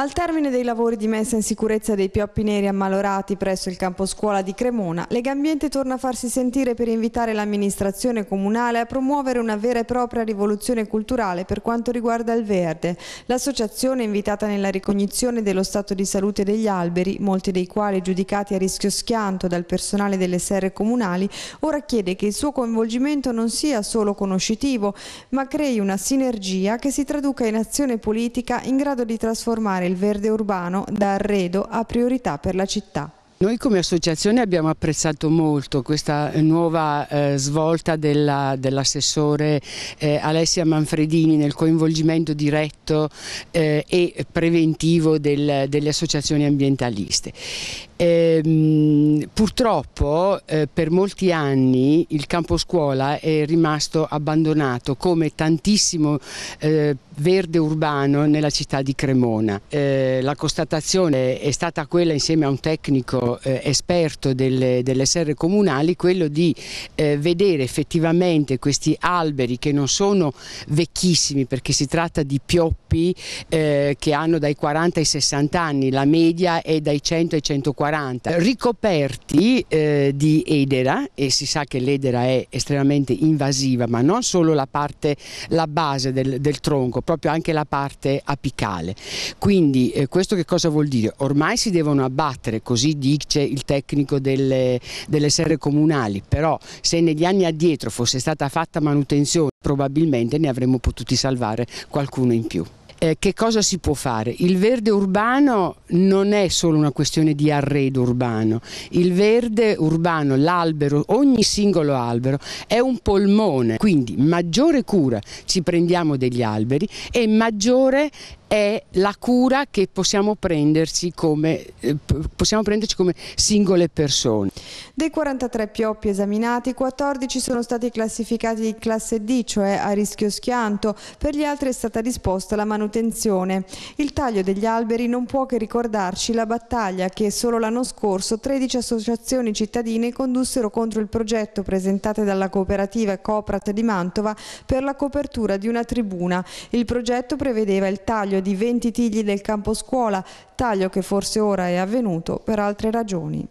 Al termine dei lavori di messa in sicurezza dei pioppi neri ammalorati presso il campo scuola di Cremona, Legambiente torna a farsi sentire per invitare l'amministrazione comunale a promuovere una vera e propria rivoluzione culturale per quanto riguarda il verde. L'associazione invitata nella ricognizione dello stato di salute degli alberi, molti dei quali giudicati a rischio schianto dal personale delle serre comunali, ora chiede che il suo coinvolgimento non sia solo conoscitivo, ma crei una sinergia che si traduca in azione politica in grado di trasformare il verde urbano da arredo a priorità per la città. Noi come associazione abbiamo apprezzato molto questa eh, nuova eh, svolta dell'assessore dell eh, Alessia Manfredini nel coinvolgimento diretto eh, e preventivo del, delle associazioni ambientaliste. Ehm, purtroppo eh, per molti anni il campo scuola è rimasto abbandonato come tantissimo eh, verde urbano nella città di Cremona. la constatazione è stata quella insieme a un tecnico eh, esperto delle, delle, serre comunali quello di eh, vedere effettivamente questi alberi che non sono vecchissimi perché si tratta di pioppi eh, che hanno dai 40 ai 60 anni, la media è dai 100 ai 140, ricoperti eh, di edera e si sa che l'edera è estremamente invasiva ma non solo la parte, la base del, del tronco, proprio anche la parte apicale. Quindi eh, questo che cosa vuol dire? Ormai si devono abbattere, così dicono dice il tecnico delle, delle serre comunali, però se negli anni addietro fosse stata fatta manutenzione probabilmente ne avremmo potuti salvare qualcuno in più. Eh, che cosa si può fare? Il verde urbano non è solo una questione di arredo urbano, il verde urbano, l'albero, ogni singolo albero è un polmone, quindi maggiore cura ci prendiamo degli alberi e maggiore è la cura che possiamo prenderci come, eh, possiamo prenderci come singole persone. Dei 43 pioppi esaminati, 14 sono stati classificati di classe D, cioè a rischio schianto, per gli altri è stata disposta la manutenzione. Il taglio degli alberi non può che ricordarci la battaglia che solo l'anno scorso 13 associazioni cittadine condussero contro il progetto presentato dalla cooperativa Coprat di Mantova per la copertura di una tribuna. Il progetto prevedeva il taglio taglio di 20 tigli del campo scuola, taglio che forse ora è avvenuto per altre ragioni.